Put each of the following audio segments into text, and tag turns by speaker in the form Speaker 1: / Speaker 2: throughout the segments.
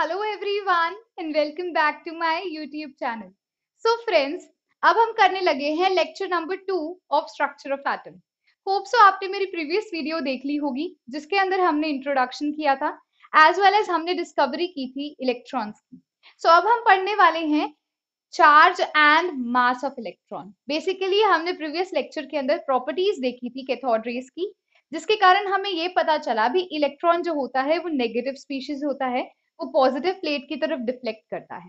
Speaker 1: Hello everyone and welcome back to my YouTube channel so friends अब हम करने लगे हैं lecture number two of structure of atom hope so आपने मेरी प्रीवियस वीडियो देख ली होगी जिसके अंदर हमने इंट्रोडक्शन किया था एज वेल एज हमने डिस्कवरी की थी इलेक्ट्रॉन्स की सो so, अब हम पढ़ने वाले हैं charge and mass of electron basically हमने प्रीवियस लेक्चर के अंदर प्रॉपर्टीज देखी थी कैथोड रेस की जिसके कारण हमें ये पता चला भी इलेक्ट्रॉन जो होता है वो नेगेटिव स्पीशीज होता है वो पॉजिटिव प्लेट की तरफ डिफ्लेक्ट करता है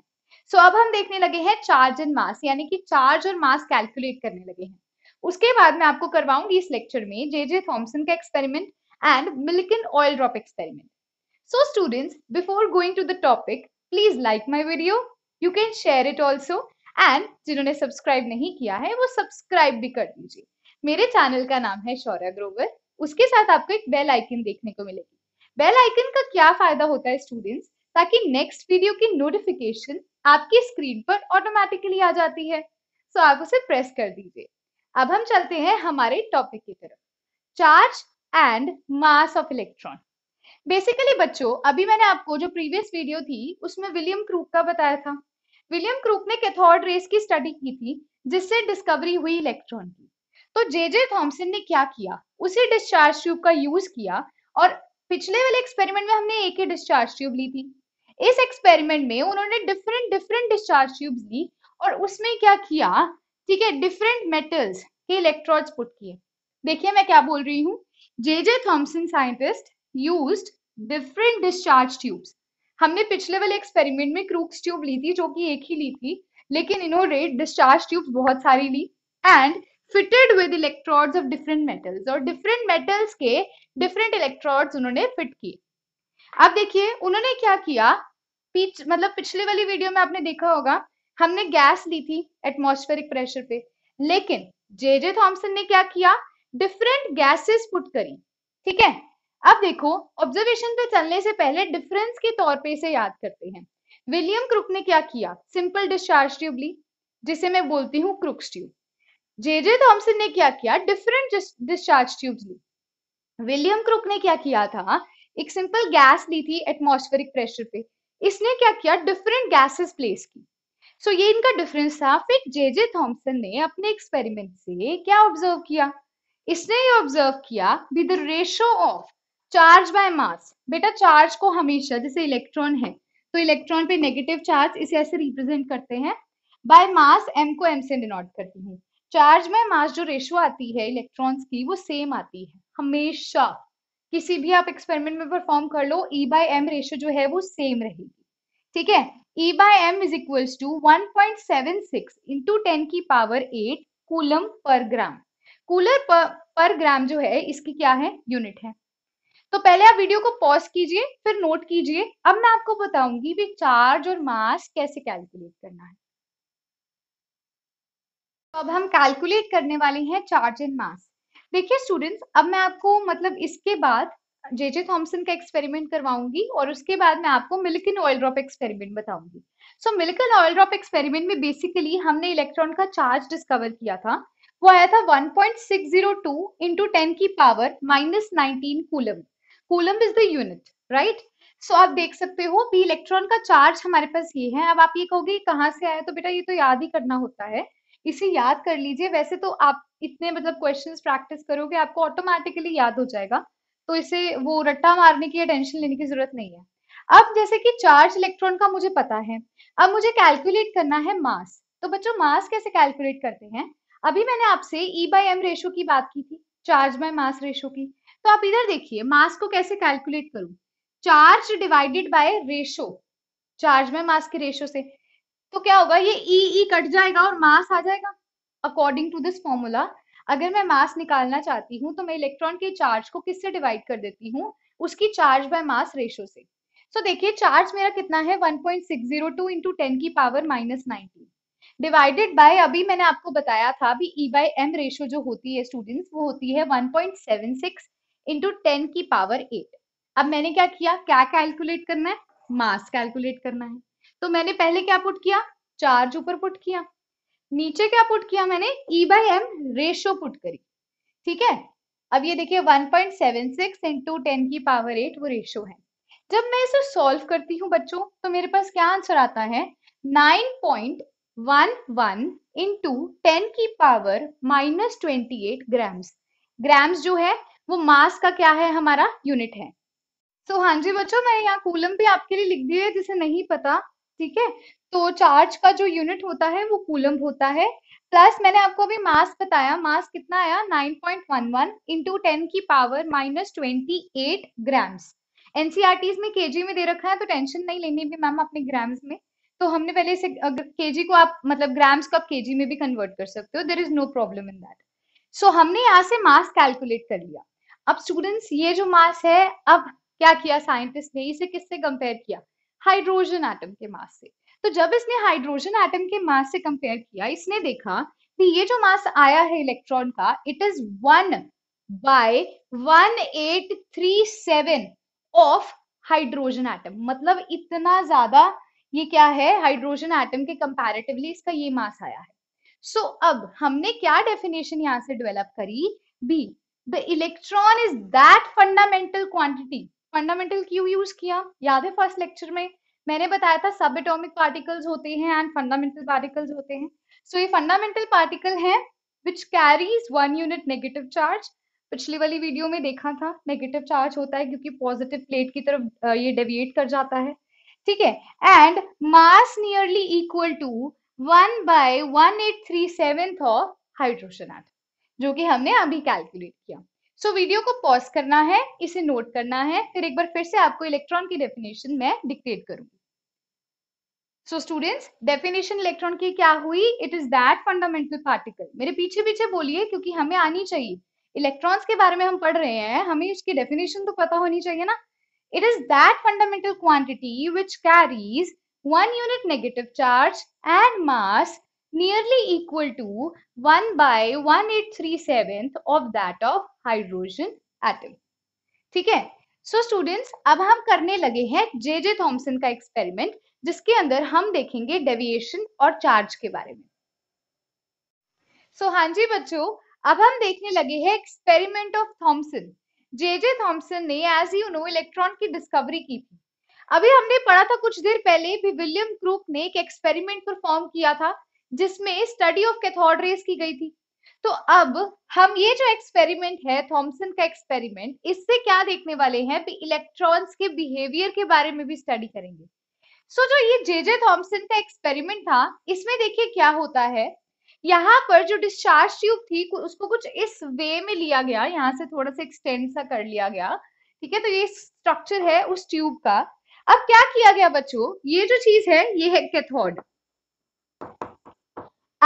Speaker 1: सो so, अब हम देखने लगे हैं चार्ज एंड मास यानी कि चार्ज और मास कैलकुलेट करने लगे हैं उसके बाद मैं आपको करवाऊंगी इस लेक्चर में जे जे थॉम्सन का experiment and Millikan oil drop experiment so students before going to the topic please like my video you can share it also. And जिन्होंने सब्सक्राइब नहीं किया है वो सब्सक्राइब भी कर दीजिए मेरे चैनल का नाम है शौर्य ग्रोवर उसके साथ आपको एक बेल आइकन देखने को मिलेगी बेल आइकन का क्या फायदा होता है स्टूडेंट्स ताकि नेक्स्ट वीडियो की नोटिफिकेशन आपकी स्क्रीन पर ऑटोमेटिकली आ जाती है सो आप उसे प्रेस कर दीजिए अब हम चलते हैं हमारे टॉपिक की तरफ charge and mass of electron basically बच्चों अभी मैंने आपको जो प्रीवियस वीडियो थी उसमें विलियम क्रूक का बताया था विलियम क्रूक ने कैथोड रेस की स्टडी की थी जिससे डिस्कवरी हुई इलेक्ट्रॉन की तो जे जे थॉम्सन ने क्या किया उसी डिस्चार्ज ट्यूब का यूज किया और पिछले वाले एक्सपेरिमेंट में हमने एक ही डिस्चार्ज ट्यूब ली थी इस एक्सपेरिमेंट में उन्होंने डिफरेंट डिफरेंट डिस्चार्ज ट्यूब्स ली और उसमें क्या किया ठीक है डिफरेंट मेटल्स के इलेक्ट्रॉड्स पुट किए देखिए मैं क्या बोल रही हूँ J J Thomson scientist use different discharge tubes हमने पिछले वाले एक्सपेरिमेंट में क्रूक्स ट्यूब ली थी जो कि एक ही ली थी लेकिन इन्होंने डिस्चार्ज ट्यूब बहुत सारी ली and fitted with electrodes of different metals और डिफरेंट मेटल्स के डिफरेंट इलेक्ट्रोड्स उन्होंने फिट किए अब देखिए उन्होंने क्या किया पीछ मतलब पिछले वाली वीडियो में आपने देखा होगा हमने गैस ली थी एटमोस्फेरिक प्रेशर पे लेकिन जे जे थॉम्सन ने क्या किया डिफरेंट गैसेस पुट करी ठीक है अब देखो ऑब्जर्वेशन पे चलने से पहले डिफरेंस के तौर पे इसे याद करते हैं विलियम क्रुक ने क्या किया सिंपल डिस्चार्ज ट्यूब ली जिसे मैं बोलती हूँ Crookes tube J J Thomson ने क्या किया डिफरेंट डिस्चार्ज ट्यूब ली विलियम क्रुक ने क्या किया था एक सिंपल गैस ली थी एटमोस्फेरिक प्रेशर पे इसने क्या किया डिफरेंट गैसेस प्लेस की सो so, ये इनका डिफरेंस था फिर जे जे थॉम्सन ने अपने एक्सपेरिमेंट से क्या ऑब्जर्व किया इसने ये ऑब्जर्व किया with the ratio of charge by mass बेटा चार्ज को हमेशा जैसे इलेक्ट्रॉन है तो इलेक्ट्रॉन पे नेगेटिव चार्ज इसे ऐसे रिप्रेजेंट करते हैं बाय मास एम को एम से डिनोट करती हूँ चार्ज बाय मास जो रेशो आती है इलेक्ट्रॉन्स की वो सेम आती है हमेशा किसी भी आप एक्सपेरिमेंट में परफॉर्म कर लो ई बाई एम रेशियो जो है वो सेम रहेगी ठीक है e by m is equals to one point seven six into ten की power eight coulomb per gram cooler पर, पर ग्राम जो है इसकी क्या है यूनिट है तो पहले आप वीडियो को पॉज कीजिए फिर नोट कीजिए अब मैं आपको बताऊंगी भी चार्ज और मास कैसे कैलकुलेट करना है
Speaker 2: तो अब हम कैलकुलेट
Speaker 1: करने वाले हैं चार्ज एंड मास देखिए स्टूडेंट्स अब मैं आपको मतलब इसके बाद जे जे थॉम्सन का एक्सपेरिमेंट करवाऊंगी और उसके बाद मैं आपको मिल्किन ऑयल ड्रॉप एक्सपेरिमेंट बताऊंगी so Millikan oil drop experiment में बेसिकली हमने इलेक्ट्रॉन का चार्ज डिस्कवर किया था वो आया था 1.602 point six zero two into ten की power minus nineteen coulomb coulomb is the unit right so आप देख सकते हो भी इलेक्ट्रॉन का चार्ज हमारे पास ये है अब आप ये कहोगे कहाँ से आया तो बेटा ये तो याद ही करना होता है इसे याद कर लीजिए वैसे तो आप इतने मतलब क्वेश्चंस प्रैक्टिस करोगे आपको ऑटोमेटिकली याद हो जाएगा तो इसे वो रट्टा मारने की या टेंशन लेने की जरूरत नहीं है अब जैसे कि चार्ज इलेक्ट्रॉन का मुझे पता है अब मुझे कैलकुलेट करना है मास तो बच्चों मास कैसे कैलकुलेट करते हैं अभी मैंने आपसे ई बाई एम रेशो की बात की थी चार्ज बाय मास रेशो की तो आप इधर देखिए मास को कैसे कैलकुलेट करूं charge divided by ratio charge by mass के रेशो से तो क्या होगा ये e e, e e cut जाएगा और मास आ जाएगा अकॉर्डिंग टू दिस फॉर्मूला अगर मैं मास निकालना चाहती हूँ तो मैं इलेक्ट्रॉन के चार्ज को किससे डिवाइड कर देती हूँ उसकी चार्ज बाय मास रेशो से सो so, देखिए चार्ज मेरा कितना है 1.602 पॉइंट सिक्स की power minus nineteen divided by अभी मैंने आपको बताया था अभी ई बाय एम रेशो जो होती है स्टूडेंट्स वो होती है 1.76 point seven six into ten की पावर एट अब मैंने क्या किया क्या कैलकुलेट करना है मास कैलकुलेट करना है तो मैंने पहले क्या पुट किया चार्ज ऊपर पुट किया नीचे क्या पुट किया मैंने e by m ratio put करी ठीक है अब ये देखिए 1.76 point seven six into ten की पावर एट वो रेशो है जब मैं इसे सॉल्व करती हूँ बच्चों तो मेरे पास क्या आंसर आता है 9.11 point one one into ten की power minus twenty eight grams grams जो है वो मास का क्या है हमारा यूनिट है सो so, हाँ जी बच्चों मैं यहाँ कूलम भी आपके लिए लिख दी है जिसे नहीं पता ठीक है तो चार्ज का जो यूनिट होता है वो कूलम होता है प्लस मैंने आपको अभी मास बताया मास कितना आया 9.11 point one one into ten की power minus twenty eight grams NCR में केजी में दे रखा है तो टेंशन नहीं लेनी भी मैम अपने ग्राम्स में तो हमने पहले इसे केजी को आप मतलब ग्राम्स को आप केजी में भी कन्वर्ट कर सकते हो there is no problem in that so हमने यहाँ से मास कैलकुलेट कर लिया अब स्टूडेंट्स ये जो मास है अब क्या किया साइंटिस्ट ने इसे किससे कंपेयर किया हाइड्रोजन एटम के मास से तो जब इसने हाइड्रोजन एटम के मास से कंपेयर किया इसने देखा कि ये जो मास आया है इलेक्ट्रॉन का it is one by one eight three seven of hydrogen atom मतलब इतना ज्यादा ये क्या है हाइड्रोजन एटम के कंपैरेटिवली इसका ये मास आया है सो so, अब हमने क्या डेफिनेशन यहां से डेवलप करी be the electron is that fundamental quantity fundamental क्यों यूज किया याद है फर्स्ट लेक्चर में मैंने बताया था सब एटोमिक पार्टिकल्स होते हैं एंड फंडामेंटल पार्टिकल्स होते हैं सो so, ये फंडामेंटल पार्टिकल है which carries one unit negative charge पिछली वाली वीडियो में देखा था नेगेटिव चार्ज होता है क्योंकि पॉजिटिव प्लेट की तरफ ये डेविएट कर जाता है ठीक है and mass nearly equal to one by one eight three seventh of hydrogen atom जो कि हमने अभी कैलकुलेट किया सो so, वीडियो को पॉज करना है इसे नोट करना है फिर एक बार फिर से आपको इलेक्ट्रॉन की डेफिनेशन मैं डिक्टेट करूंगी सो स्टूडेंट्स डेफिनेशन इलेक्ट्रॉन की क्या हुई it is that fundamental particle मेरे पीछे पीछे बोलिए क्योंकि हमें आनी चाहिए इलेक्ट्रॉन्स के बारे में हम पढ़ रहे हैं हमें इसकी डेफिनेशन तो पता होनी चाहिए ना it is that fundamental quantity which carries one unit negative charge and mass nearly equal to 1 by 1837th of that of hydrogen atom ठीक है सो स्टूडेंट्स अब हम करने लगे हैं जे जे थॉम्सन का एक्सपेरिमेंट जिसके अंदर हम देखेंगे डेविएशन और चार्ज के बारे में सो so, हाँ जी बच्चों अब हम देखने लगे हैं experiment of Thomson J J Thomson ने एज यू नो इलेक्ट्रॉन की डिस्कवरी की थी अभी हमने पढ़ा था कुछ देर पहले भी विलियम क्रूक ने एक एक्सपेरिमेंट परफॉर्म किया था जिसमें स्टडी ऑफ कैथोड रेस की गई थी तो अब हम ये जो एक्सपेरिमेंट है थॉमसन का एक्सपेरिमेंट इससे क्या देखने वाले हैं कि इलेक्ट्रॉन्स के बिहेवियर के बारे में भी स्टडी करेंगे सो so, जो ये जे जे थॉमसन का एक्सपेरिमेंट था इसमें देखिए क्या होता है यहाँ पर जो डिस्चार्ज ट्यूब थी उसको कुछ इस वे में लिया गया यहाँ से थोड़ा सा एक्सटेंड सा कर लिया गया ठीक है तो ये स्ट्रक्चर है उस ट्यूब का अब क्या किया गया बच्चों ये जो चीज है ये है cathode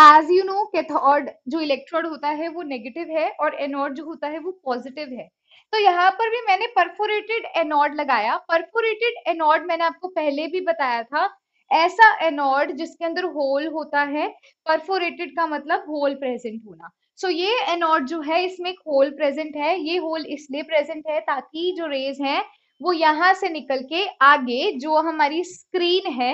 Speaker 1: as you know cathode जो इलेक्ट्रोड होता है वो नेगेटिव है और एनोड जो होता है वो पॉजिटिव है तो यहाँ पर भी मैंने परफोरेटेड एनोड लगाया परफोरेटेड एनोड मैंने आपको पहले भी बताया था ऐसा एनोड जिसके अंदर होल होता है परफोरेटेड का मतलब होल प्रेजेंट होना सो so, ये एनोड जो है इसमें एक होल प्रेजेंट है ये होल इसलिए प्रेजेंट है ताकि जो रेज है वो यहाँ से निकल के आगे जो हमारी स्क्रीन है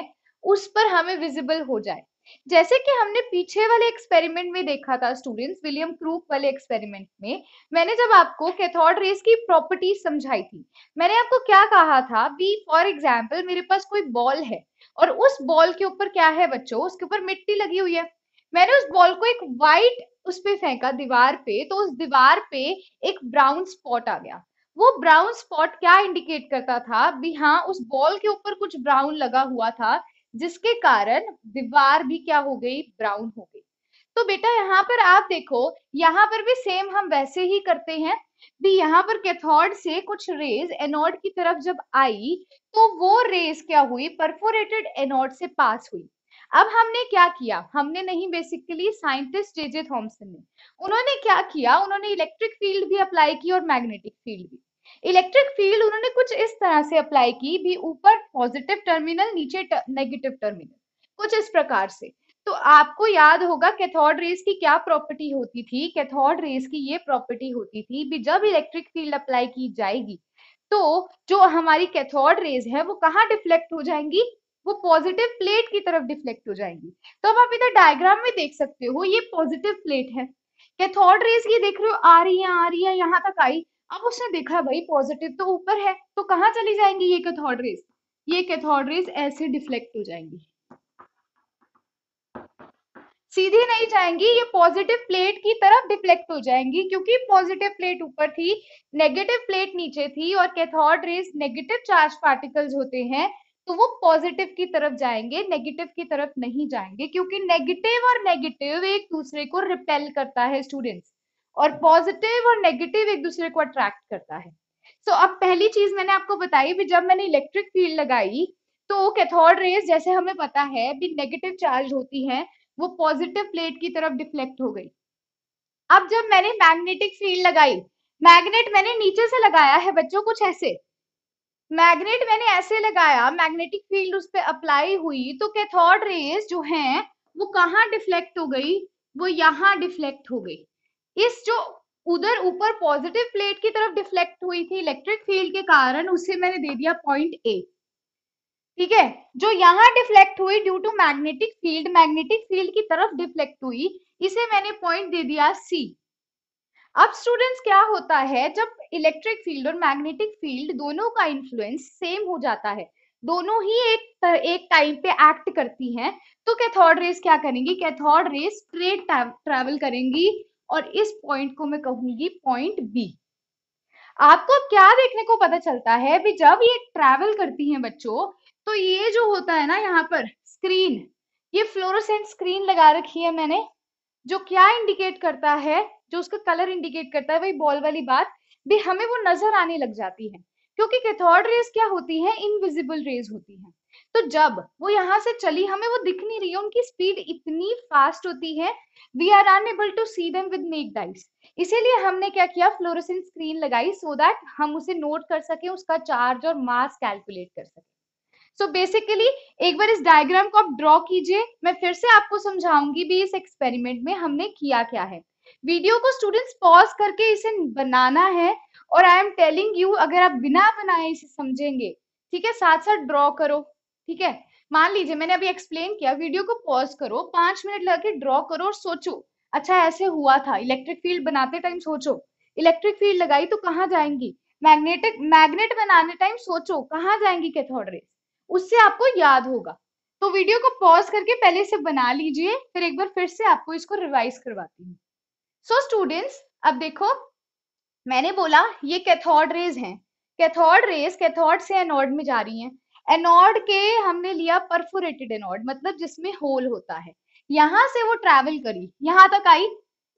Speaker 1: उस पर हमें विजिबल हो जाए जैसे कि हमने पीछे वाले एक्सपेरिमेंट में देखा था स्टूडेंट्स विलियम क्रूप वाले एक्सपेरिमेंट में मैंने जब आपको कैथोड रेस की प्रॉपर्टी समझाई थी मैंने आपको क्या कहा था बी फॉर एग्जाम्पल मेरे पास कोई बॉल है और उस बॉल के ऊपर क्या है बच्चों उसके ऊपर मिट्टी लगी हुई है मैंने उस बॉल को एक व्हाइट उस पर फेंका दीवार पे तो उस दीवार पे एक ब्राउन स्पॉट आ गया वो ब्राउन स्पॉट क्या इंडिकेट करता था भी हाँ उस बॉल के ऊपर कुछ ब्राउन लगा हुआ था जिसके कारण दीवार भी क्या हो गई ब्राउन हो गई तो बेटा यहाँ पर आप देखो यहाँ पर भी सेम हम वैसे ही करते हैं भी यहाँ पर कैथोड से कुछ रेज एनोड की तरफ जब आई तो वो रेज क्या हुई परफोरेटेड एनोड से पास हुई अब हमने क्या किया हमने नहीं बेसिकली साइंटिस्ट जेजे थॉम्सन ने उन्होंने क्या किया उन्होंने इलेक्ट्रिक फील्ड भी अप्लाई की और मैग्नेटिक फील्ड भी इलेक्ट्रिक फील्ड उन्होंने कुछ इस तरह से अप्लाई की भी ऊपर पॉजिटिव टर्मिनल नीचे नेगेटिव टर्मिनल कुछ इस प्रकार से तो आपको याद होगा कैथोड रेस की क्या प्रॉपर्टी होती थी कैथोड रेस की ये प्रॉपर्टी होती थी भी जब इलेक्ट्रिक फील्ड अप्लाई की जाएगी तो जो हमारी कैथोड रेज है वो कहाँ डिफ्लेक्ट हो जाएंगी वो पॉजिटिव प्लेट की तरफ डिफ्लेक्ट हो जाएंगी तो अब आप इधर डायग्राम में देख सकते हो ये पॉजिटिव प्लेट है कैथोड रेज ये देख रहे हो आ रही है आ रही है यहाँ तक आई अब उसने देखा भाई पॉजिटिव तो ऊपर है तो कहाँ चली जाएंगी ये कैथोड ये कैथोड ऐसे डिफ्लेक्ट हो जाएंगी सीधी नहीं जाएंगी ये पॉजिटिव प्लेट की तरफ डिफ्लेक्ट हो जाएंगी क्योंकि पॉजिटिव प्लेट ऊपर थी नेगेटिव प्लेट नीचे थी और cathode rays negative charge particles होते हैं तो वो पॉजिटिव की तरफ जाएंगे नेगेटिव की तरफ नहीं जाएंगे क्योंकि नेगेटिव और नेगेटिव एक दूसरे को रिपेल करता है स्टूडेंट्स और पॉजिटिव और नेगेटिव एक दूसरे को अट्रैक्ट करता है सो so, अब पहली चीज मैंने आपको बताई भी जब मैंने इलेक्ट्रिक फील्ड लगाई तो कैथोड रेज जैसे हमें पता है भी नेगेटिव चार्ज होती है वो पॉजिटिव प्लेट की तरफ डिफ्लेक्ट हो गई अब जब मैंने मैग्नेटिक फील्ड लगाई मैग्नेट मैंने नीचे से लगाया है बच्चों कुछ ऐसे मैग्नेट मैंने ऐसे लगाया मैग्नेटिक फील्ड उस पर अप्लाई हुई तो कैथोड रेज जो है वो कहाँ डिफ्लेक्ट हो गई वो यहाँ डिफ्लेक्ट हो गई इस जो उधर ऊपर पॉजिटिव प्लेट की तरफ डिफ्लेक्ट हुई थी इलेक्ट्रिक फील्ड के कारण उसे मैंने दे दिया पॉइंट ए ठीक है जो यहाँ डिफ्लेक्ट हुई due to magnetic field magnetic field की तरफ डिफ्लेक्ट हुई इसे मैंने पॉइंट दे दिया सी अब स्टूडेंट्स क्या होता है जब इलेक्ट्रिक फील्ड और मैग्नेटिक फील्ड दोनों का इंफ्लुएंस सेम हो जाता है दोनों ही एक एक टाइम पे एक्ट करती हैं तो कैथोड रेस क्या करेंगी कैथोड रेस स्ट्रेट ट्रैवल करेंगी और इस पॉइंट को मैं कहूंगी पॉइंट बी आपको क्या देखने को पता चलता है भी जब ये ट्रेवल करती हैं बच्चों तो ये जो होता है ना यहाँ पर स्क्रीन ये फ्लोरोसेंट स्क्रीन लगा रखी है मैंने जो क्या इंडिकेट करता है जो उसका कलर इंडिकेट करता है वही बॉल वाली बात भी हमें वो नजर आने लग जाती है क्योंकि कैथोड रेज क्या होती है इनविजिबल रेज होती है तो जब वो यहाँ से चली हमें वो दिख नहीं रही है उनकी स्पीड इतनी फास्ट होती है we are unable to see them with naked eyes इसीलिए हमने क्या किया फ्लोरोसेंट स्क्रीन लगाई सो दैट हम उसे नोट कर सके उसका चार्ज और मास कैलकुलेट कर सके सो so बेसिकली एक बार इस डायग्राम को आप ड्रॉ कीजिए मैं फिर से आपको समझाऊंगी भी इस एक्सपेरिमेंट में हमने किया क्या है वीडियो को स्टूडेंट्स पॉज करके इसे बनाना है और आई एम टेलिंग यू अगर आप बिना बनाए इसे समझेंगे ठीक है साथ साथ ड्रॉ करो ठीक है मान लीजिए मैंने अभी एक्सप्लेन किया वीडियो को पॉज करो पांच मिनट लगा के ड्रॉ करो और सोचो अच्छा ऐसे हुआ था इलेक्ट्रिक फील्ड बनाते टाइम सोचो इलेक्ट्रिक फील्ड लगाई तो कहाँ जाएंगी मैग्नेटिक मैग्नेट बनाने टाइम सोचो कहाँ जाएंगी कैथोड रेस उससे आपको याद होगा तो वीडियो को पॉज करके पहले इसे बना लीजिए फिर एक बार फिर से आपको इसको रिवाइज करवाती हूँ सो स्टूडेंट्स अब देखो मैंने बोला ये कैथोड रेज हैं कैथोड रेज कैथोड से एनोड में जा रही हैं एनोड के हमने लिया परफोरेटेड एनोड मतलब जिसमें होल होता है यहां से वो ट्रेवल करी यहां तक आई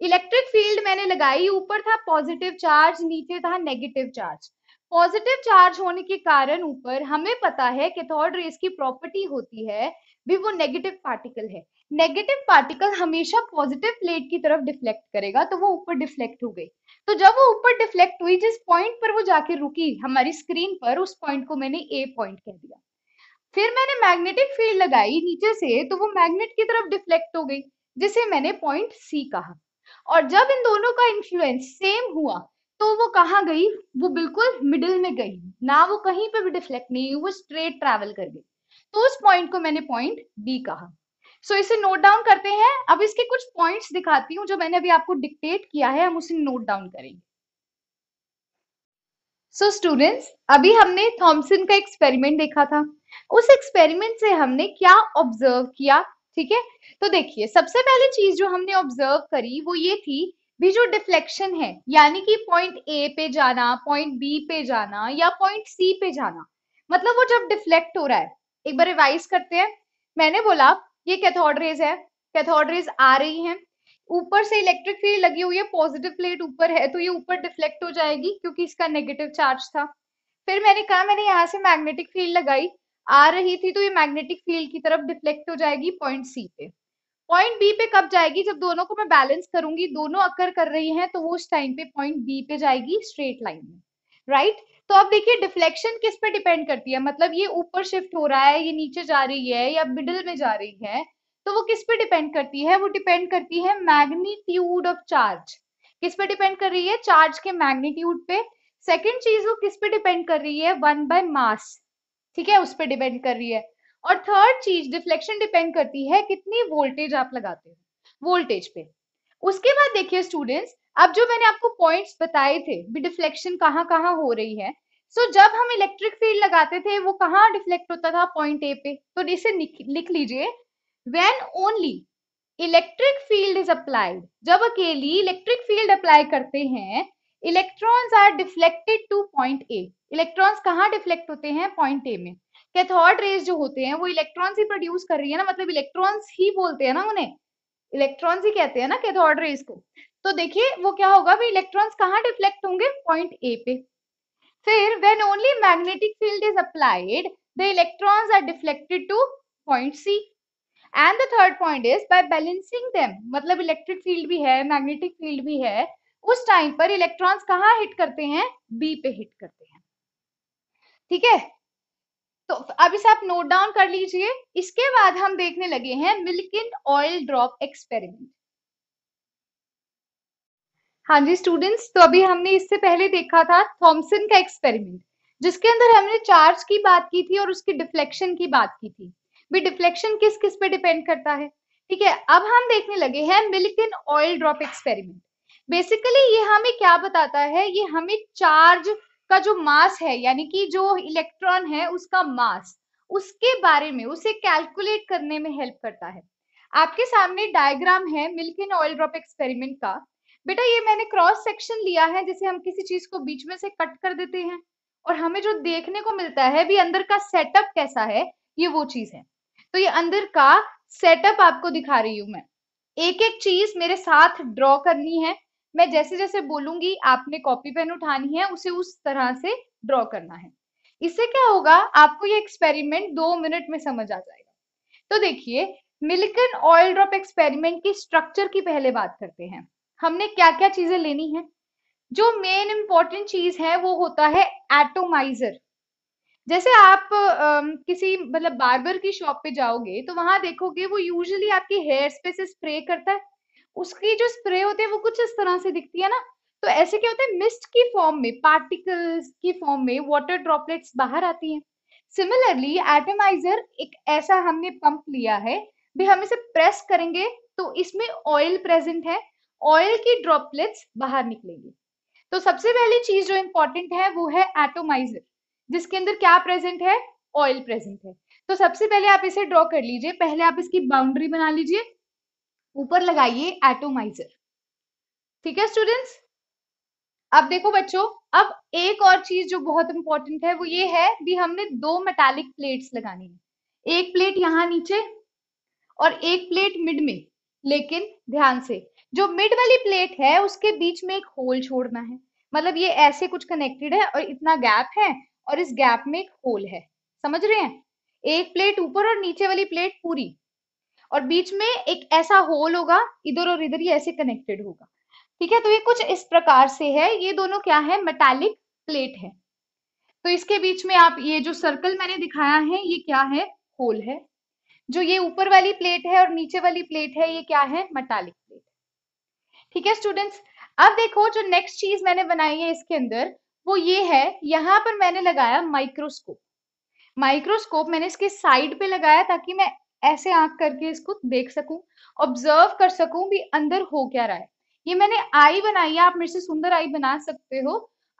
Speaker 1: इलेक्ट्रिक फील्ड मैंने लगाई ऊपर था पॉजिटिव चार्ज नीचे था नेगेटिव चार्ज पॉजिटिव चार्ज होने के कारण ऊपर हमें पता है कैथोड रेस की प्रॉपर्टी होती है भी वो नेगेटिव पार्टिकल है नेगेटिव पार्टिकल हमेशा पॉजिटिव प्लेट की तरफ डिफ्लेक्ट करेगा तो वो ऊपर डिफ्लेक्ट हो गई तो जब वो ऊपर डिफ्लेक्ट हुई जिस पॉइंट पर वो जाके रुकी हमारी स्क्रीन पर उस पॉइंट को मैंने ए पॉइंट कह दिया फिर मैंने मैग्नेटिक फील्ड लगाई नीचे से तो वो मैग्नेट की तरफ डिफ्लेक्ट हो गई जिसे मैंने पॉइंट सी कहा और जब इन दोनों का इन्फ्लुएंस सेम हुआ तो वो कहाँ गई वो बिल्कुल मिडिल में गई ना वो कहीं पे भी डिफ्लेक्ट नहीं हुई वो स्ट्रेट ट्रैवल कर गई तो उस पॉइंट को मैंने पॉइंट बी कहा सो so, इसे नोट डाउन करते हैं अब इसके कुछ पॉइंट्स दिखाती हूँ जो मैंने अभी आपको डिक्टेट किया है हम उसे नोट डाउन करेंगे सो so, स्टूडेंट्स अभी हमने थॉमसन का एक्सपेरिमेंट देखा था उस एक्सपेरिमेंट से हमने क्या ऑब्जर्व किया ठीक है तो देखिए सबसे पहली चीज जो हमने ऑब्जर्व करी वो ये थी भी जो डिफ्लेक्शन है यानी कि पॉइंट ए पे जाना पॉइंट बी पे जाना या पॉइंट सी पे जाना मतलब वो जब डिफ्लेक्ट हो रहा है एक बार रिवाइज करते हैं मैंने बोला ये कैथोड रेज है कैथोड रेज आ रही है ऊपर से इलेक्ट्रिक फील्ड लगी हुई है पॉजिटिव प्लेट ऊपर है तो ये ऊपर डिफ्लेक्ट हो जाएगी क्योंकि इसका नेगेटिव चार्ज था फिर मैंने कहा मैंने यहाँ से मैग्नेटिक फील्ड लगाई आ रही थी तो ये मैग्नेटिक फील्ड की तरफ डिफ्लेक्ट हो जाएगी पॉइंट सी पे पॉइंट बी पे कब जाएगी जब दोनों को मैं बैलेंस करूंगी दोनों अकर कर रही हैं तो वो उस टाइम पे पॉइंट बी पे जाएगी स्ट्रेट लाइन में राइट तो अब देखिए डिफ्लेक्शन किस पे डिपेंड करती है मतलब ये ऊपर शिफ्ट हो रहा है ये नीचे जा रही है या मिडल में जा रही है तो वो किस पे डिपेंड करती है वो डिपेंड करती है मैग्नीट्यूड ऑफ चार्ज किस पे डिपेंड कर रही है चार्ज के मैग्नीट्यूड पे सेकेंड चीज वो किस पे डिपेंड कर रही है वन बाय मास ठीक है उस पर डिपेंड कर रही है और थर्ड चीज डिफ्लेक्शन डिपेंड करती है कितनी वोल्टेज आप लगाते हो वोल्टेज पे उसके बाद देखिए स्टूडेंट्स अब जो मैंने आपको पॉइंट्स बताए थे भी डिफ्लेक्शन कहाँ कहाँ हो रही है सो so, जब हम इलेक्ट्रिक फील्ड लगाते थे वो कहाँ डिफ्लेक्ट होता था पॉइंट ए पे तो इसे लिख लीजिए when only electric field is applied जब अकेली इलेक्ट्रिक फील्ड अप्लाई करते हैं electrons are deflected to point A electrons कहाँ डिफ्लेक्ट होते हैं पॉइंट ए में कैथोड रेज जो होते हैं वो इलेक्ट्रॉन्स ही प्रोड्यूस कर रही है ना मतलब इलेक्ट्रॉन्स ही बोलते हैं ना उन्हें इलेक्ट्रॉन्स ही कहते हैं ना कैथोड रेज को तो देखिए वो क्या होगा भाई इलेक्ट्रॉन्स कहाँ डिफ्लेक्ट होंगे पॉइंट ए पे फिर when only magnetic field is applied the electrons are deflected to point C and the third point is by balancing them मतलब इलेक्ट्रिक फील्ड भी है मैग्नेटिक फील्ड भी है उस टाइम पर इलेक्ट्रॉन्स कहाँ हिट करते हैं बी पे हिट करते हैं ठीक है तो अब इसे आप नोट डाउन कर लीजिए इसके बाद हम देखने लगे हैं मिल्किन ऑयल ड्रॉप एक्सपेरिमेंट हाँ जी स्टूडेंट्स तो अभी हमने इससे पहले देखा था थॉमसन का एक्सपेरिमेंट जिसके अंदर हमने चार्ज की बात की थी और उसकी डिफ्लेक्शन की बात की थी भी डिफ्लेक्शन किस किस पे डिपेंड करता है ठीक है अब हम देखने लगे हैं Millikan oil drop experiment basically ये हमें क्या बताता है ये हमें चार्ज का जो मास है यानी कि जो इलेक्ट्रॉन है उसका मास उसके बारे में उसे कैलकुलेट करने में हेल्प करता है आपके सामने डायग्राम है मिल्किन ऑयल ड्रॉप एक्सपेरिमेंट का बेटा ये मैंने क्रॉस सेक्शन लिया है जिसे हम किसी चीज को बीच में से कट कर देते हैं और हमें जो देखने को मिलता है भी अंदर का सेटअप कैसा है ये वो चीज है तो ये अंदर का सेटअप आपको दिखा रही हूं मैं एक एक चीज मेरे साथ ड्रॉ करनी है मैं जैसे जैसे बोलूंगी आपने कॉपी पेन उठानी है उसे उस तरह से ड्रॉ करना है इससे क्या होगा आपको ये एक्सपेरिमेंट दो मिनट में समझ आ जाएगा तो देखिए मिलिकन ऑयल ड्रॉप एक्सपेरिमेंट की स्ट्रक्चर की पहले बात करते हैं हमने क्या क्या चीजें लेनी है जो मेन इंपॉर्टेंट चीज है वो होता है एटोमाइजर जैसे आप आ, किसी मतलब बार्बर की शॉप पे जाओगे तो वहां देखोगे वो यूजुअली आपके हेयर्स पे से स्प्रे करता है उसकी जो स्प्रे होती है वो कुछ इस तरह से दिखती है ना तो ऐसे क्या होता है मिस्ट की फॉर्म में पार्टिकल्स की फॉर्म में वाटर ड्रॉपलेट्स बाहर आती हैं सिमिलरली एटमाइजर एक ऐसा हमने पंप लिया है भी हम इसे प्रेस करेंगे तो इसमें ऑयल प्रेजेंट है ऑयल की ड्रॉपलेट्स बाहर निकलेंगे तो सबसे पहली चीज जो इंपॉर्टेंट है वो है एटोमाइजर जिसके अंदर क्या प्रेजेंट है ऑयल प्रेजेंट है तो सबसे पहले आप इसे ड्रॉ कर लीजिए पहले आप इसकी बाउंड्री बना लीजिए ऊपर लगाइए एटोमाइजर ठीक है स्टूडेंट्स अब देखो बच्चों अब एक और चीज जो बहुत इंपॉर्टेंट है वो ये है कि हमने दो मेटालिक प्लेट्स लगानी है एक प्लेट यहाँ नीचे और एक प्लेट मिड में लेकिन ध्यान से जो मिड वाली प्लेट है उसके बीच में एक होल छोड़ना है मतलब ये ऐसे कुछ कनेक्टेड है और इतना गैप है और इस गैप में एक होल है समझ रहे हैं एक प्लेट ऊपर और नीचे वाली प्लेट पूरी और बीच में एक ऐसा होल होगा इधर और इधर ये ऐसे कनेक्टेड होगा ठीक है तो ये कुछ इस प्रकार से है ये दोनों क्या है मेटालिक प्लेट है तो इसके बीच में आप ये जो सर्कल मैंने दिखाया है ये क्या है होल है जो ये ऊपर वाली प्लेट है और नीचे वाली प्लेट है ये क्या है मेटालिक प्लेट ठीक है स्टूडेंट्स अब देखो जो नेक्स्ट चीज मैंने बनाई है इसके अंदर वो ये है यहां पर मैंने लगाया माइक्रोस्कोप माइक्रोस्कोप मैंने इसके साइड पे लगाया ताकि मैं ऐसे आंख करके इसको देख सकूं ऑब्जर्व कर सकूं भी अंदर हो क्या रहा है ये मैंने आई बनाई है आप मेरे से सुंदर आई बना सकते हो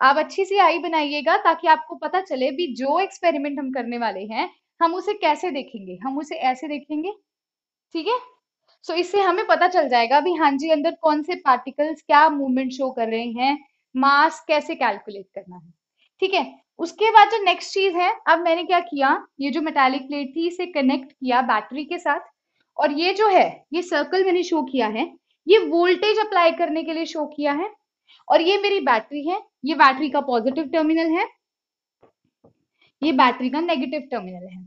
Speaker 1: आप अच्छी सी आई बनाइएगा ताकि आपको पता चले भी जो एक्सपेरिमेंट हम करने वाले हैं हम उसे कैसे देखेंगे हम उसे ऐसे देखेंगे ठीक है सो इससे हमें पता चल जाएगा भी हाँ जी अंदर कौन से पार्टिकल्स क्या मूवमेंट शो कर रहे हैं मास कैसे कैलकुलेट करना है ठीक है उसके बाद जो नेक्स्ट चीज है अब मैंने क्या किया ये जो मेटालिक प्लेट थी इसे कनेक्ट किया बैटरी के साथ और ये जो है ये सर्कल मैंने शो किया है ये वोल्टेज अप्लाई करने के लिए शो किया है और ये मेरी बैटरी है ये बैटरी का पॉजिटिव टर्मिनल है ये बैटरी का नेगेटिव टर्मिनल है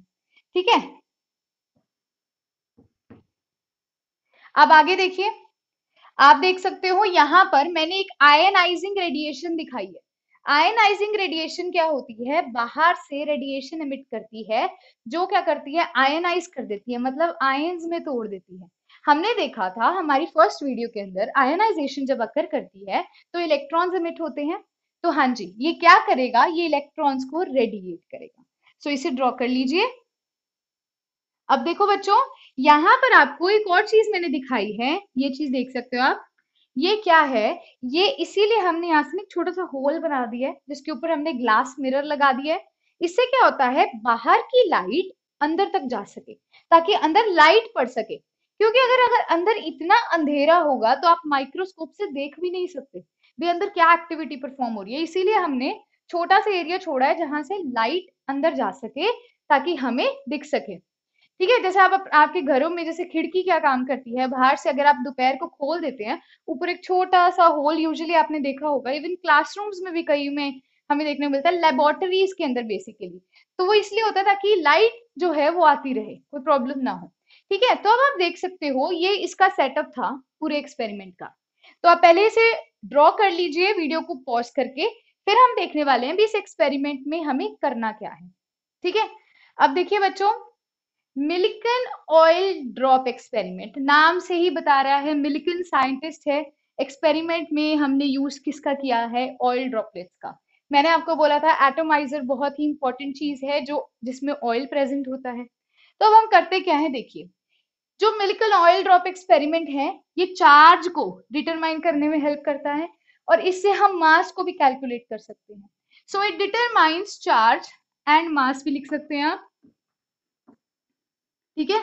Speaker 1: ठीक है अब आगे देखिए आप देख सकते हो यहां पर मैंने एक आयनाइजिंग रेडिएशन दिखाई है आयनाइजिंग रेडिएशन क्या होती है बाहर से रेडिएशन एमिट करती है जो क्या करती है आयनाइज कर देती है मतलब आयन्स में तोड़ देती है हमने देखा था हमारी फर्स्ट वीडियो के अंदर आयनाइजेशन जब अक्कर करती है तो इलेक्ट्रॉन्स एमिट होते हैं तो हाँ जी ये क्या करेगा ये इलेक्ट्रॉन्स को रेडिएट करेगा सो so, इसे ड्रॉ कर लीजिए अब देखो बच्चों यहां पर आपको एक और चीज मैंने दिखाई है ये चीज देख सकते हो आप ये क्या है ये इसीलिए हमने यहाँ से एक छोटा सा होल बना दिया है जिसके ऊपर हमने ग्लास मिरर लगा दिया है इससे क्या होता है बाहर की लाइट अंदर तक जा सके ताकि अंदर लाइट पड़ सके क्योंकि अगर अगर अंदर इतना अंधेरा होगा तो आप माइक्रोस्कोप से देख भी नहीं सकते भी अंदर क्या एक्टिविटी परफॉर्म हो रही है इसीलिए हमने छोटा सा एरिया छोड़ा है जहां से लाइट अंदर जा सके ताकि हमें दिख सके ठीक है जैसे आप, आपके घरों में जैसे खिड़की क्या काम करती है बाहर से अगर आप दोपहर को खोल देते हैं ऊपर एक छोटा सा होल यूजली आपने देखा होगा इवन क्लासरूम्स में भी कई में हमें देखने को मिलता है लेबोरेटरीज के अंदर बेसिकली तो वो इसलिए होता है कि लाइट जो है वो आती रहे कोई प्रॉब्लम ना हो ठीक है तो अब आप देख सकते हो ये इसका सेटअप था पूरे एक्सपेरिमेंट का तो आप पहले इसे ड्रॉ कर लीजिए वीडियो को पॉज करके फिर हम देखने वाले हैं भी इस एक्सपेरिमेंट में हमें करना क्या है ठीक है अब देखिए बच्चों मिलिकन ऑयल ड्रॉप एक्सपेरिमेंट नाम से ही बता रहा है मिलिकन साइंटिस्ट है एक्सपेरिमेंट में हमने यूज किसका किया है ऑयल ड्रॉपलेट्स का मैंने आपको बोला था एटोमाइजर बहुत ही इंपॉर्टेंट चीज है जो जिसमें ऑयल प्रेजेंट होता है तो अब हम करते क्या है देखिए जो मिलिकन ऑयल ड्रॉप एक्सपेरिमेंट है ये चार्ज को डिटरमाइन करने में हेल्प करता है और इससे हम मास को भी कैलकुलेट कर सकते हैं so it determines charge and mass भी लिख सकते हैं आप ठीक है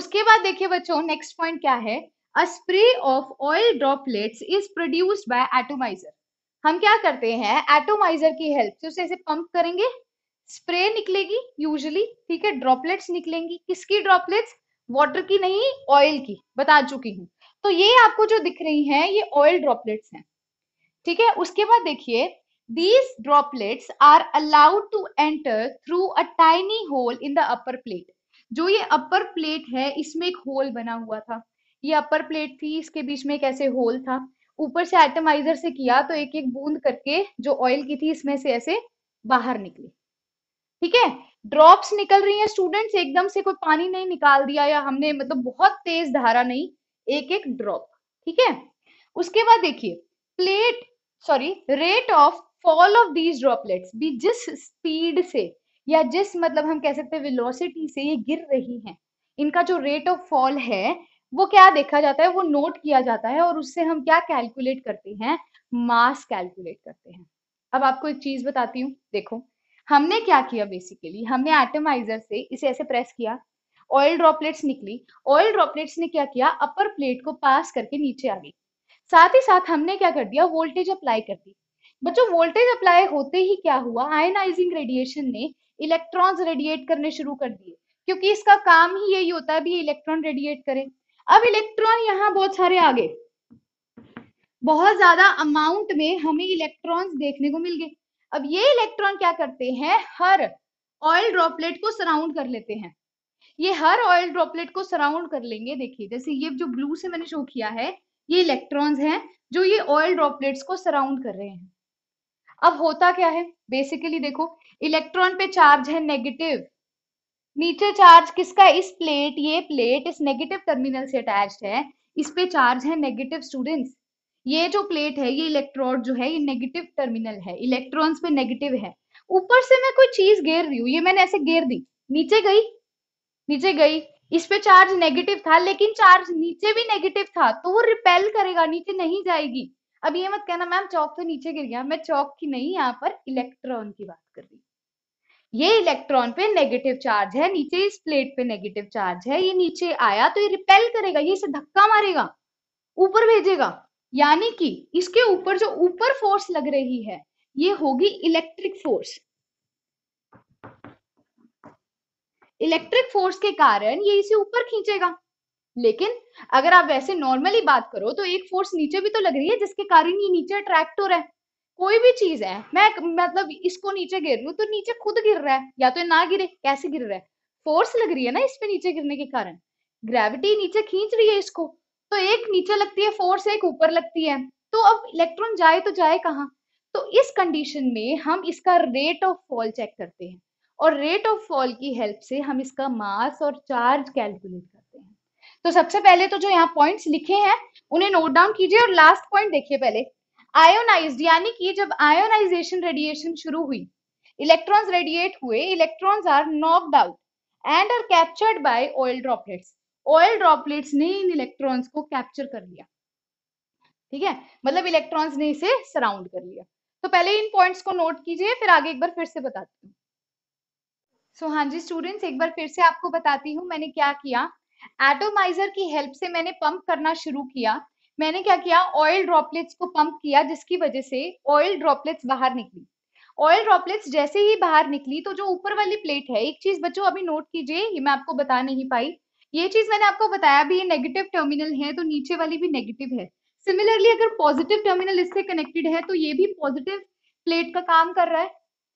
Speaker 1: उसके बाद देखिए बच्चों नेक्स्ट पॉइंट क्या है a spray of oil droplets is produced by atomiser हम क्या करते हैं एटोमाइजर की हेल्प से उसे ऐसे पंप करेंगे स्प्रे निकलेगी यूजली ठीक है ड्रॉपलेट्स निकलेंगी किसकी ड्रॉपलेट्स वाटर की नहीं ऑयल की बता चुकी हूँ तो ये आपको जो दिख रही हैं ये ऑयल ड्रॉपलेट्स हैं ठीक है उसके बाद देखिए these droplets are allowed to enter through a tiny hole in the upper plate जो ये अपर प्लेट है इसमें एक होल बना हुआ था ये अपर प्लेट थी इसके बीच में एक ऐसे होल था ऊपर से एटमाइजर से किया तो एक एक बूंद करके जो ऑयल की थी इसमें से ऐसे बाहर निकली ठीक है ड्रॉप्स निकल रही है स्टूडेंट्स एकदम से कोई पानी नहीं निकाल दिया या हमने मतलब बहुत तेज धारा नहीं एक एक ड्रॉप ठीक है उसके बाद देखिए plate sorry rate of fall of these droplets भी जिस स्पीड से या जिस मतलब हम कह सकते हैं वेलोसिटी से ये गिर रही हैं इनका जो रेट ऑफ फॉल है वो क्या देखा जाता है वो नोट किया जाता है और उससे हम क्या कैलकुलेट करते हैं मास कैलकुलेट करते हैं अब आपको एक चीज बताती हूँ देखो हमने क्या किया बेसिकली हमने एटमाइजर से इसे ऐसे प्रेस किया ऑयल ड्रॉपलेट्स निकली ऑयल ड्रॉपलेट्स ने क्या किया अपर प्लेट को पास करके नीचे आ गई साथ ही साथ हमने क्या कर दिया वोल्टेज अप्लाई कर दी बच्चों वोल्टेज अप्लाई होते ही क्या हुआ आयनाइजिंग रेडिएशन ने इलेक्ट्रॉन्स रेडिएट करने शुरू कर दिए क्योंकि इसका काम ही यही होता है भी इलेक्ट्रॉन रेडिएट करे अब इलेक्ट्रॉन यहाँ बहुत सारे आ गए बहुत ज्यादा अमाउंट में हमें इलेक्ट्रॉन्स देखने को मिल गए अब ये इलेक्ट्रॉन क्या करते हैं हर ऑयल ड्रॉपलेट को सराउंड कर लेते हैं ये हर ऑयल ड्रॉपलेट को सराउंड कर लेंगे देखिए जैसे ये जो ब्लू से मैंने शो किया है ये इलेक्ट्रॉन्स हैं जो ये ऑयल ड्रॉपलेट्स को सराउंड कर रहे हैं अब होता क्या है बेसिकली देखो इलेक्ट्रॉन पे चार्ज है नेगेटिव नीचे चार्ज किसका इस प्लेट ये प्लेट इस नेगेटिव टर्मिनल से अटैच है इस पे चार्ज है नेगेटिव स्टूडेंट्स ये जो प्लेट है ये इलेक्ट्रोड जो है ये नेगेटिव टर्मिनल है इलेक्ट्रॉन्स पे नेगेटिव है ऊपर से मैं कोई चीज घेर रही हूँ ये मैंने ऐसे घेर दी नीचे गई नीचे गई इस पे चार्ज नेगेटिव था लेकिन चार्ज नीचे भी नेगेटिव था तो वो रिपेल करेगा नीचे नहीं जाएगी अब ये मत कहना मैम चौक तो नीचे गिर गया मैं चौक की नहीं यहाँ पर इलेक्ट्रॉन की बात कर रही ये इलेक्ट्रॉन पे नेगेटिव चार्ज है नीचे इस प्लेट पे नेगेटिव चार्ज है ये नीचे आया तो ये रिपेल करेगा ये इसे धक्का मारेगा ऊपर भेजेगा यानी कि इसके ऊपर जो ऊपर फोर्स लग रही है ये होगी इलेक्ट्रिक फोर्स इलेक्ट्रिक फोर्स के कारण ये इसे ऊपर खींचेगा लेकिन अगर आप वैसे नॉर्मली बात करो तो एक फोर्स नीचे भी तो लग रही है जिसके कारण ये नीचे अट्रैक्ट हो रहा है कोई भी चीज है मैं मतलब इसको नीचे गिर रही हूँ तो नीचे खुद गिर रहा है या तो ना गिरे कैसे गिर रहा है फोर्स लग रही है ना इस पे नीचे गिरने के कारण ग्रेविटी नीचे खींच रही है इसको तो एक नीचे लगती है फोर्स एक ऊपर लगती है तो अब इलेक्ट्रॉन जाए तो जाए कहाँ तो इस कंडीशन में हम इसका रेट ऑफ फॉल चेक करते हैं और रेट ऑफ फॉल की हेल्प से हम इसका मास और चार्ज कैलकुलेट करते हैं तो सबसे पहले तो जो यहाँ पॉइंट्स लिखे हैं उन्हें नोट डाउन कीजिए और लास्ट पॉइंट देखिए पहले आयोनाइज यानी कि जब आयोनाइजेशन रेडिएशन शुरू हुई इलेक्ट्रॉन्स रेडिएट हुए electrons are knocked out and are captured by oil droplets oil droplets ने इन इलेक्ट्रॉन्स को कैप्चर कर लिया ठीक है मतलब इलेक्ट्रॉन्स ने इसे सराउंड कर लिया तो पहले इन पॉइंट्स को नोट कीजिए फिर आगे एक बार फिर से बताती हूँ सो so, हाँ जी स्टूडेंट्स एक बार फिर से आपको बताती हूँ मैंने क्या किया एटोमाइजर की हेल्प से मैंने पंप करना शुरू किया मैंने क्या किया ऑयल ड्रॉपलेट्स को पंप किया जिसकी वजह से ऑयल ड्रॉपलेट्स बाहर निकली ऑयल ड्रॉपलेट्स जैसे ही बाहर निकली तो जो ऊपर वाली प्लेट है एक चीज बच्चों अभी नोट कीजिए ये मैं आपको बता नहीं पाई ये चीज मैंने आपको बताया भी ये नेगेटिव टर्मिनल है तो नीचे वाली भी नेगेटिव है सिमिलरली अगर पॉजिटिव टर्मिनल इससे कनेक्टेड है तो ये भी पॉजिटिव प्लेट का काम कर रहा है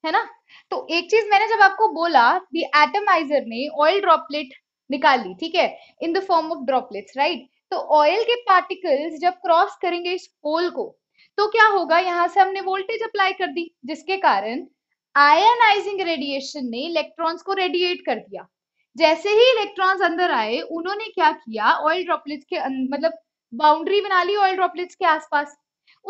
Speaker 1: है ना तो एक चीज मैंने जब आपको बोला एटमाइजर ने ऑयल ड्रॉपलेट निकाली ठीक है in the form of droplets right तो ऑयल के पार्टिकल्स जब क्रॉस करेंगे इस पोल को तो क्या होगा यहाँ से हमने वोल्टेज अप्लाई कर दी जिसके कारण आयनाइजिंग रेडिएशन ने इलेक्ट्रॉन्स को रेडिएट कर दिया जैसे ही इलेक्ट्रॉन्स अंदर आए उन्होंने क्या किया ऑयल ड्रॉपलेट्स के अं-, मतलब बाउंड्री बना ली ऑयल ड्रॉपलेट्स के आसपास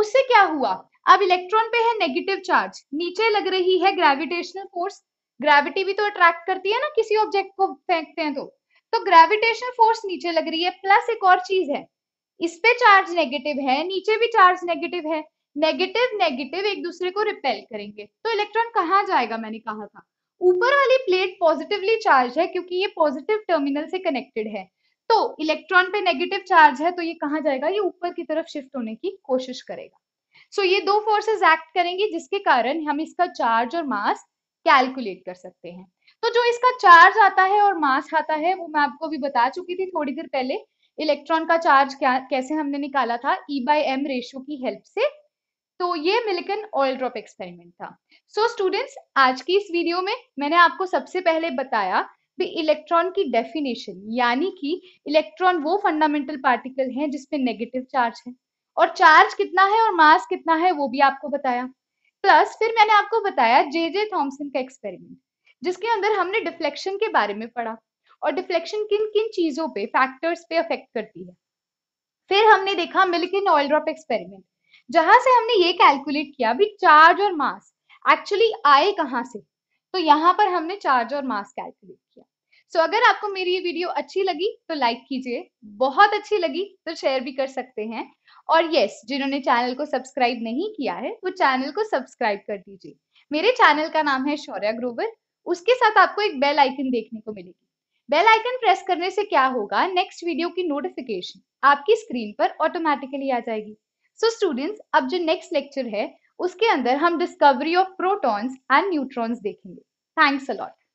Speaker 1: उससे क्या हुआ अब इलेक्ट्रॉन पे है नेगेटिव चार्ज नीचे लग रही है ग्रेविटेशनल फोर्स ग्रेविटी भी तो अट्रैक्ट करती है ना किसी ऑब्जेक्ट को फेंकते हैं तो तो ग्रेविटेशन फोर्स नीचे लग रही है प्लस एक और चीज है इस पे चार्ज नेगेटिव है नीचे भी चार्ज नेगेटिव है नेगेटिव नेगेटिव एक दूसरे को रिपेल करेंगे तो इलेक्ट्रॉन कहाँ जाएगा मैंने कहा था ऊपर वाली प्लेट पॉजिटिवली चार्ज है क्योंकि ये पॉजिटिव टर्मिनल से कनेक्टेड है तो इलेक्ट्रॉन पे नेगेटिव चार्ज है तो ये कहाँ जाएगा ये ऊपर की तरफ शिफ्ट होने की कोशिश करेगा सो so, ये दो फोर्सेस एक्ट करेंगी जिसके कारण हम इसका चार्ज और मास कैलकुलेट कर सकते हैं तो जो इसका चार्ज आता है और मास आता है वो मैं आपको भी बता चुकी थी थोड़ी देर पहले इलेक्ट्रॉन का चार्ज क्या कैसे हमने निकाला था ई बाई एम रेशियो की हेल्प से तो ये मिलिकन ऑयल ड्रॉप एक्सपेरिमेंट था सो so, स्टूडेंट्स आज की इस वीडियो में मैंने आपको सबसे पहले बताया भी इलेक्ट्रॉन की डेफिनेशन यानी कि इलेक्ट्रॉन वो फंडामेंटल पार्टिकल है जिसपे नेगेटिव चार्ज है और चार्ज कितना है और मास कितना है वो भी आपको बताया प्लस फिर मैंने आपको बताया जे जे थॉम्सन का एक्सपेरिमेंट जिसके अंदर हमने डिफ्लेक्शन के बारे में पढ़ा और डिफ्लेक्शन किन किन चीजों पे फैक्टर्स पे अफेक्ट करती है फिर हमने देखा Millikan oil drop experiment जहां से हमने ये कैलकुलेट किया भी चार्ज और मास एक्चुअली आए कहाँ से तो यहाँ पर हमने चार्ज और मास कैलकुलेट किया सो so, अगर आपको मेरी ये वीडियो अच्छी लगी तो लाइक कीजिए बहुत अच्छी लगी तो शेयर भी कर सकते हैं और यस yes, जिन्होंने चैनल को सब्सक्राइब नहीं किया है वो चैनल को सब्सक्राइब कर दीजिए मेरे चैनल का नाम है शौर्या ग्रोवर उसके साथ आपको एक बेल आइकन देखने को मिलेगी बेल आइकन प्रेस करने से क्या होगा नेक्स्ट वीडियो की नोटिफिकेशन आपकी स्क्रीन पर ऑटोमेटिकली आ जाएगी सो so स्टूडेंट्स अब जो नेक्स्ट लेक्चर है उसके अंदर हम discovery of protons and neutrons देखेंगे थैंक्स अलॉट